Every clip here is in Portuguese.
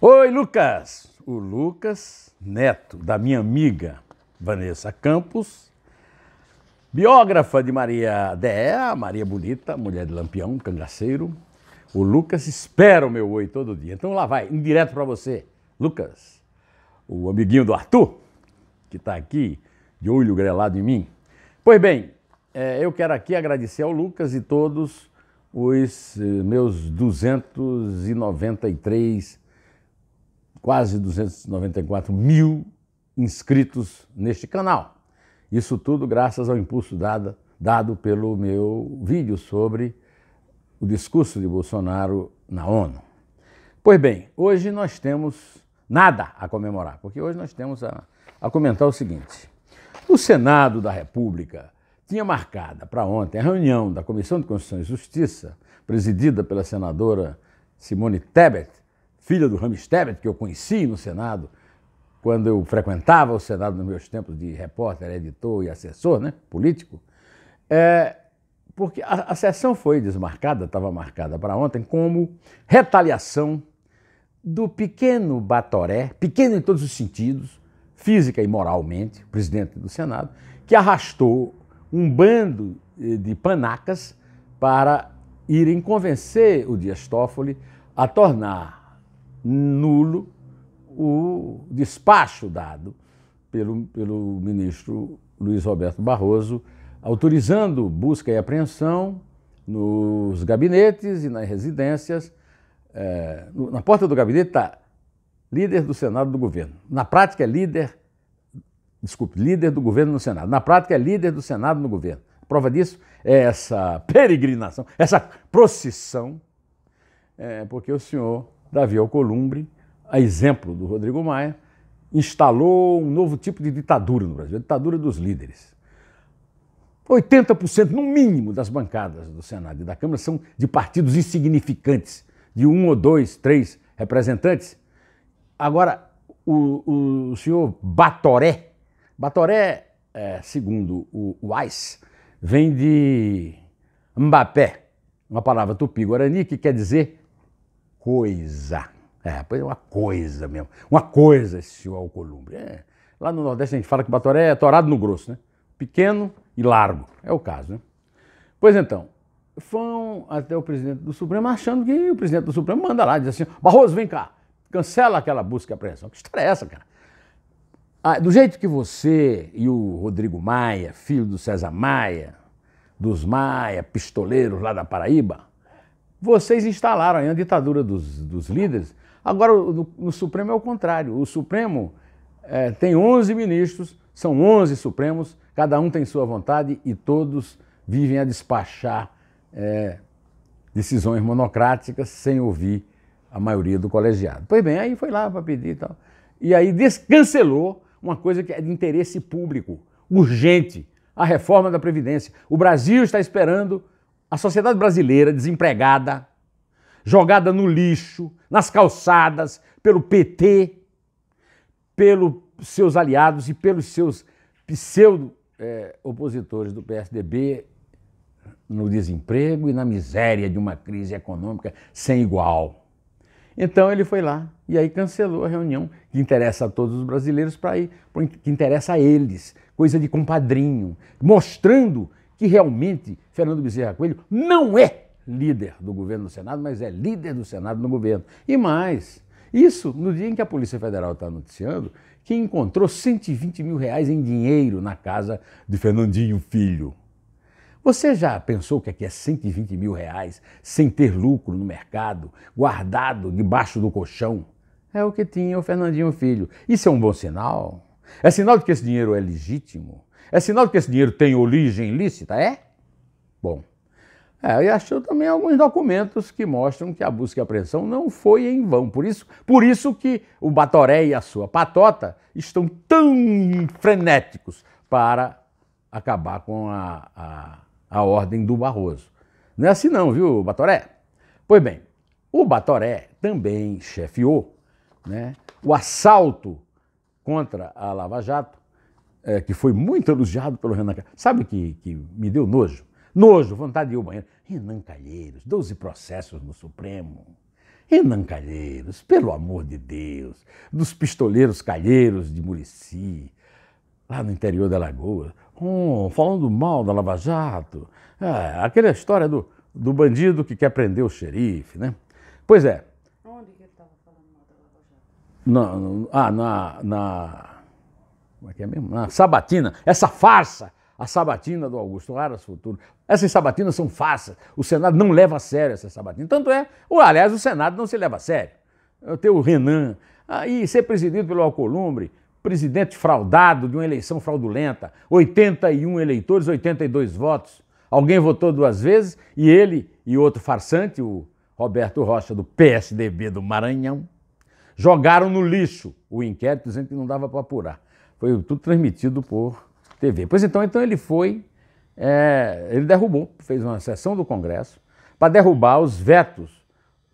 Oi, Lucas! O Lucas Neto, da minha amiga Vanessa Campos, biógrafa de Maria Dea, Maria Bonita, mulher de Lampião, cangaceiro. O Lucas espera o meu oi todo dia. Então lá vai, indireto para você. Lucas, o amiguinho do Arthur, que está aqui, de olho grelado em mim. Pois bem, é, eu quero aqui agradecer ao Lucas e todos os eh, meus 293 quase 294 mil inscritos neste canal. Isso tudo graças ao impulso dado, dado pelo meu vídeo sobre o discurso de Bolsonaro na ONU. Pois bem, hoje nós temos nada a comemorar, porque hoje nós temos a, a comentar o seguinte: o Senado da República tinha marcada para ontem a reunião da Comissão de Constituição e Justiça, presidida pela senadora Simone Tebet, filha do Rames Tebet, que eu conheci no Senado, quando eu frequentava o Senado nos meus tempos de repórter, editor e assessor né, político, é, porque a, a sessão foi desmarcada, estava marcada para ontem, como retaliação do pequeno Batoré, pequeno em todos os sentidos, física e moralmente, presidente do Senado, que arrastou um bando eh, de panacas para irem convencer o Dias Toffoli a tornar nulo o despacho dado pelo, pelo ministro Luiz Roberto Barroso, autorizando busca e apreensão nos gabinetes e nas residências. É, na porta do gabinete está líder do Senado do governo. Na prática é líder, desculpe, líder do governo no Senado. Na prática é líder do Senado no governo. A prova disso é essa peregrinação, essa procissão, é, porque o senhor Davi Alcolumbre, a exemplo do Rodrigo Maia, instalou um novo tipo de ditadura no Brasil, a ditadura dos líderes. 80%, no mínimo, das bancadas do Senado e da Câmara são de partidos insignificantes, de um ou dois, três representantes. Agora, o, o senhor Batoré, Batoré, é, segundo o, Wise, vem de Mbappé, uma palavra tupi-guarani que quer dizer coisa. É, pois é uma coisa mesmo. Uma coisa esse senhor Alcolumbre. É. Lá no Nordeste a gente fala que Batoré é torado no grosso, né? Pequeno e largo. É o caso, né? Pois então, vão até o presidente do Supremo achando que o presidente do Supremo manda lá, diz assim: Barroso, vem cá, cancela aquela busca e apreensão. Que história é essa, cara? Ah, do jeito que você e o Rodrigo Maia, filho do César Maia, dos Maia, pistoleiros lá da Paraíba, vocês instalaram aí a ditadura dos, dos líderes. Agora, no, no, Supremo é o contrário. O Supremo é, tem 11 ministros, são 11 Supremos, cada um tem sua vontade e todos vivem a despachar é, decisões monocráticas sem ouvir a maioria do colegiado. Pois bem, aí foi lá para pedir e tal. E aí descancelou uma coisa que é de interesse público, urgente, a reforma da Previdência. O Brasil está esperando a sociedade brasileira desempregada, jogada no lixo, nas calçadas, pelo PT, pelos seus aliados e pelos seus pseudo-opositores é, do PSDB no desemprego e na miséria de uma crise econômica sem igual. Então ele foi lá e aí cancelou a reunião que interessa a todos os brasileiros para ir, que interessa a eles, coisa de compadrinho, mostrando que realmente Fernando Bezerra Coelho não é líder do governo no Senado, mas é líder do Senado no governo. E mais, isso no dia em que a Polícia Federal está noticiando que encontrou 120 mil reais em dinheiro na casa de Fernandinho Filho. Você já pensou o que é 120 é mil reais sem ter lucro no mercado, guardado debaixo do colchão? É o que tinha o Fernandinho Filho. Isso é um bom sinal? É sinal de que esse dinheiro é legítimo? É sinal de que esse dinheiro tem origem lícita, é? Bom. É, e achou também alguns documentos que mostram que a busca e a apreensão não foi em vão. Por isso, por isso que o Batoré e a sua patota estão tão frenéticos para acabar com a, a, a ordem do Barroso. Não é assim não, viu, Batoré? Pois bem, o Batoré também chefiou né, o assalto contra a Lava Jato é, que foi muito elogiado pelo Renan Calheiros. Sabe que, que me deu nojo? Nojo, vontade de ir ao banheiro. Renan Calheiros, 12 processos no Supremo. Renan Calheiros, pelo amor de Deus, dos pistoleiros calheiros de Murici, lá no interior da Lagoa, hum, falando mal da Lava Jato, é, aquela história do, do bandido que quer prender o xerife, né? Pois é. Onde que ele estava falando mal da Lava Jato? Na, ah, na, na como é que é mesmo? Na sabatina, essa farsa, a sabatina do Augusto Aras Futuro. Essas sabatinas são farsas. O Senado não leva a sério essa sabatina. Tanto é, ou, aliás, o Senado não se leva a sério. Eu tenho o Renan, aí ah, ser presidido pelo Alcolumbre, presidente fraudado de uma eleição fraudulenta, 81 eleitores, 82 votos. Alguém votou duas vezes e ele e outro farsante, o Roberto Rocha, do PSDB do Maranhão, jogaram no lixo o inquérito dizendo que não dava para apurar. Foi tudo transmitido por TV. Pois então, então ele foi, é, ele derrubou, fez uma sessão do Congresso para derrubar os vetos,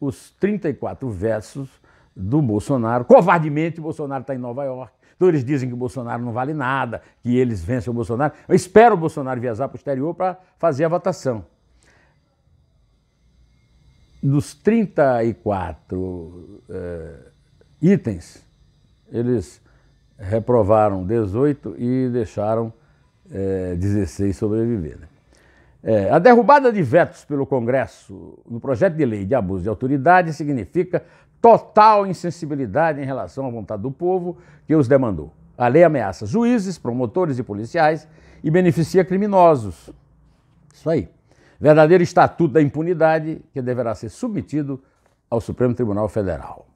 os 34 versos do Bolsonaro. Covardemente, o Bolsonaro está em Nova York. Então eles dizem que o Bolsonaro não vale nada, que eles vencem o Bolsonaro. Eu espero o Bolsonaro viajar para o exterior para fazer a votação. Dos 34 é, itens, eles reprovaram 18 e deixaram é, 16 sobreviver. Né? É, a derrubada de vetos pelo Congresso no projeto de lei de abuso de autoridade significa total insensibilidade em relação à vontade do povo que os demandou. A lei ameaça juízes, promotores e policiais e beneficia criminosos. Isso aí. Verdadeiro estatuto da impunidade que deverá ser submetido ao Supremo Tribunal Federal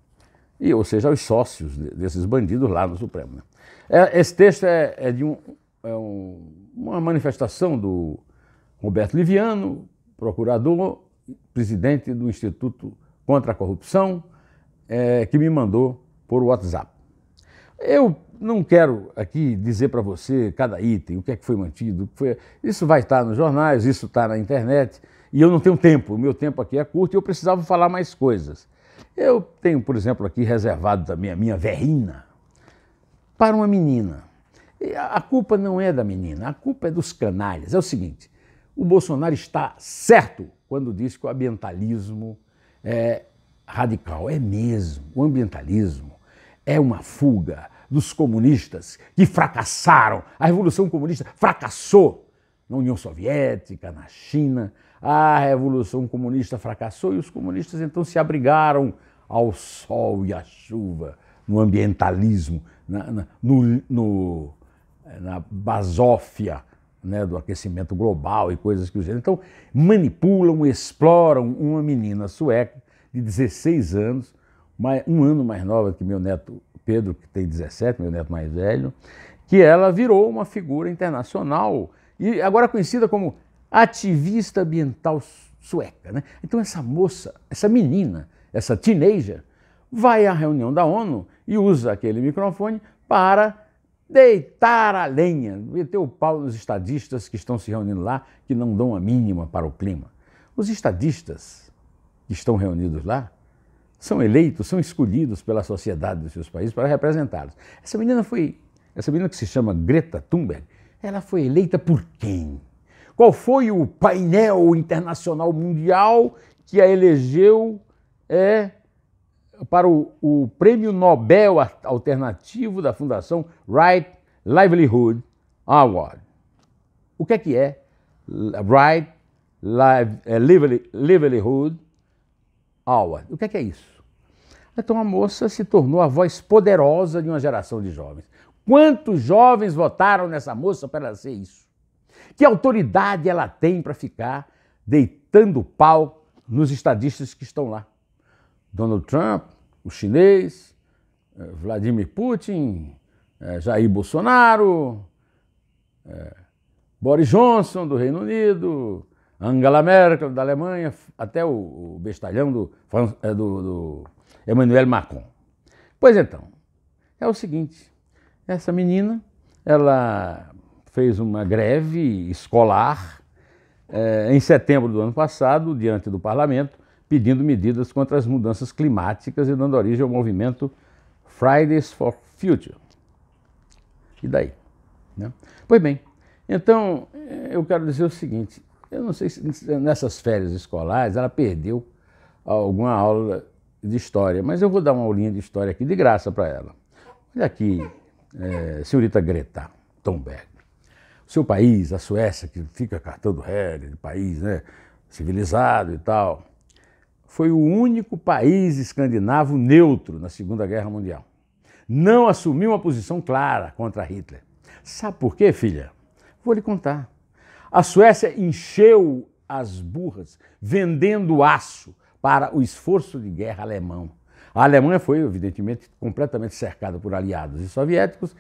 e, ou seja, aos sócios desses bandidos lá no Supremo. Né? É, esse texto é, é de um, é um, uma manifestação do Roberto Liviano, procurador, presidente do Instituto contra a Corrupção, é, que me mandou por WhatsApp. Eu não quero aqui dizer para você cada item, o que é que foi mantido, o que foi... isso vai estar nos jornais, isso está na internet, e eu não tenho tempo, o meu tempo aqui é curto e eu precisava falar mais coisas. Eu tenho, por exemplo, aqui reservado também a minha verrina para uma menina. E a culpa não é da menina, a culpa é dos canalhas. É o seguinte: o Bolsonaro está certo quando diz que o ambientalismo é radical. É mesmo. O ambientalismo é uma fuga dos comunistas que fracassaram. A Revolução Comunista fracassou na União Soviética, na China. A revolução comunista fracassou e os comunistas então se abrigaram ao sol e à chuva, no ambientalismo, na, na no, no, eh, na basófia né, do aquecimento global e coisas que os gênero. Então, manipulam, exploram uma menina sueca de 16 anos, um ano mais nova que meu neto Pedro, que tem 17, meu neto mais velho, que ela virou uma figura internacional e agora conhecida como ativista ambiental sueca. Né? Então, essa moça, essa menina, essa teenager, vai à reunião da ONU e usa aquele microfone para deitar a lenha, meter o pau nos estadistas que estão se reunindo lá, que não dão a mínima para o clima. Os estadistas que estão reunidos lá são eleitos, são escolhidos pela sociedade dos seus países para representá-los. Essa menina foi, essa menina que se chama Greta Thunberg, ela foi eleita por quem? Qual foi o painel internacional mundial que a elegeu é, para o, o Prêmio Nobel Alternativo da Fundação Right Livelihood Award? O que é que é Right é, Livelihood Award? O que é que é isso? Então a moça se tornou a voz poderosa de uma geração de jovens. Quantos jovens votaram nessa moça para ser isso? Que autoridade ela tem para ficar deitando pau nos estadistas que estão lá? Donald Trump, o chinês, eh, Vladimir Putin, eh, Jair Bolsonaro, eh, Boris Johnson do Reino Unido, Angela Merkel da Alemanha, até o bestalhão do, do, do Emmanuel Macron. Pois então, é o seguinte: essa menina, ela fez uma greve escolar eh, em setembro do ano passado, diante do parlamento, pedindo medidas contra as mudanças climáticas e dando origem ao movimento Fridays for Future. E daí? Né? Pois bem, então é, eu quero dizer o seguinte: eu não sei se nessas férias escolares ela perdeu alguma aula de história, mas eu vou dar uma aulinha de história aqui de graça para ela. Olha aqui, é, senhorita Greta Thunberg seu país, a Suécia, que fica cartando regra de país né, civilizado e tal, foi o único país escandinavo neutro na Segunda Guerra Mundial. Não assumiu uma posição clara contra Hitler. Sabe por quê, filha? Vou lhe contar. A Suécia encheu as burras vendendo aço para o esforço de guerra alemão. A Alemanha foi, evidentemente, completamente cercada por aliados e soviéticos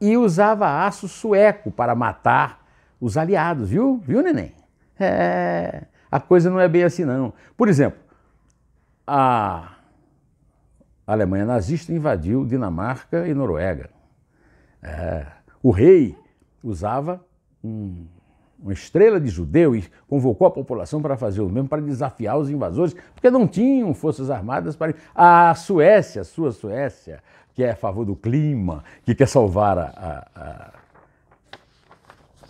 e usava aço sueco para matar os aliados, viu? Viu, neném? É, a coisa não é bem assim, não. Por exemplo, a Alemanha nazista invadiu Dinamarca e Noruega. É, o rei usava um, uma estrela de judeu e convocou a população para fazer o mesmo, para desafiar os invasores, porque não tinham forças armadas para. A Suécia, sua Suécia, que é a favor do clima, que quer salvar a,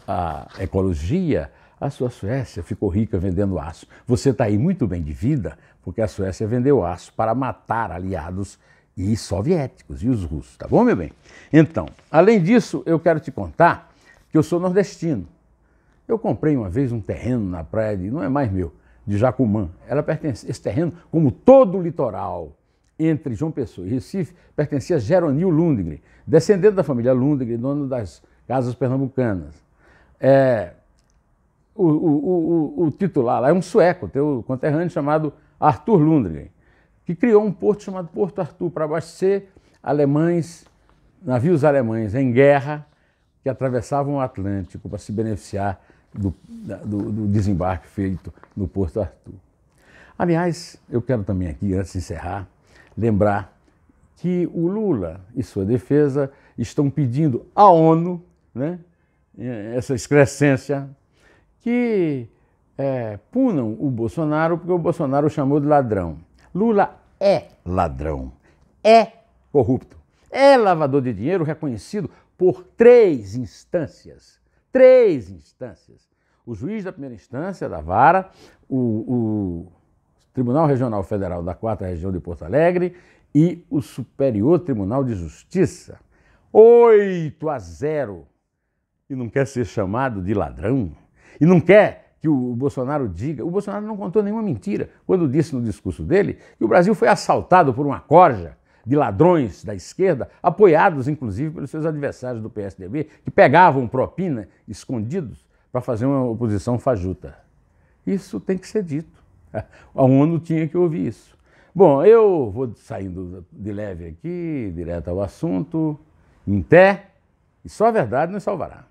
a, a ecologia, a sua Suécia ficou rica vendendo aço. Você está aí muito bem de vida, porque a Suécia vendeu aço para matar aliados e soviéticos e os russos, tá bom, meu bem? Então, além disso, eu quero te contar que eu sou nordestino. Eu comprei uma vez um terreno na praia de, não é mais meu, de Jacumã. Ela pertence esse terreno, como todo o litoral entre João Pessoa e Recife pertencia a Geronil Lundgren, descendente da família Lundgren, dono das casas pernambucanas. É, o, o, o, o, titular lá é um sueco, teu conterrâneo chamado Arthur Lundgren, que criou um porto chamado Porto Arthur para abastecer alemães, navios alemães em guerra que atravessavam o Atlântico para se beneficiar do, do, do desembarque feito no Porto Arthur. Aliás, eu quero também aqui, antes de encerrar, lembrar que o Lula e sua defesa estão pedindo à ONU, né, essa excrescência, que é, punam o Bolsonaro, porque o Bolsonaro o chamou de ladrão. Lula é ladrão, é corrupto, é lavador de dinheiro reconhecido por três instâncias. Três instâncias. O juiz da primeira instância, da vara, o, o Tribunal Regional Federal da 4 Região de Porto Alegre e o Superior Tribunal de Justiça. 8 a 0. E não quer ser chamado de ladrão. E não quer que o Bolsonaro diga. O Bolsonaro não contou nenhuma mentira quando disse no discurso dele que o Brasil foi assaltado por uma corja de ladrões da esquerda, apoiados inclusive pelos seus adversários do PSDB, que pegavam propina escondidos para fazer uma oposição fajuta. Isso tem que ser dito. A ONU tinha que ouvir isso. Bom, eu vou saindo de leve aqui, direto ao assunto, em pé, e só a verdade nos salvará.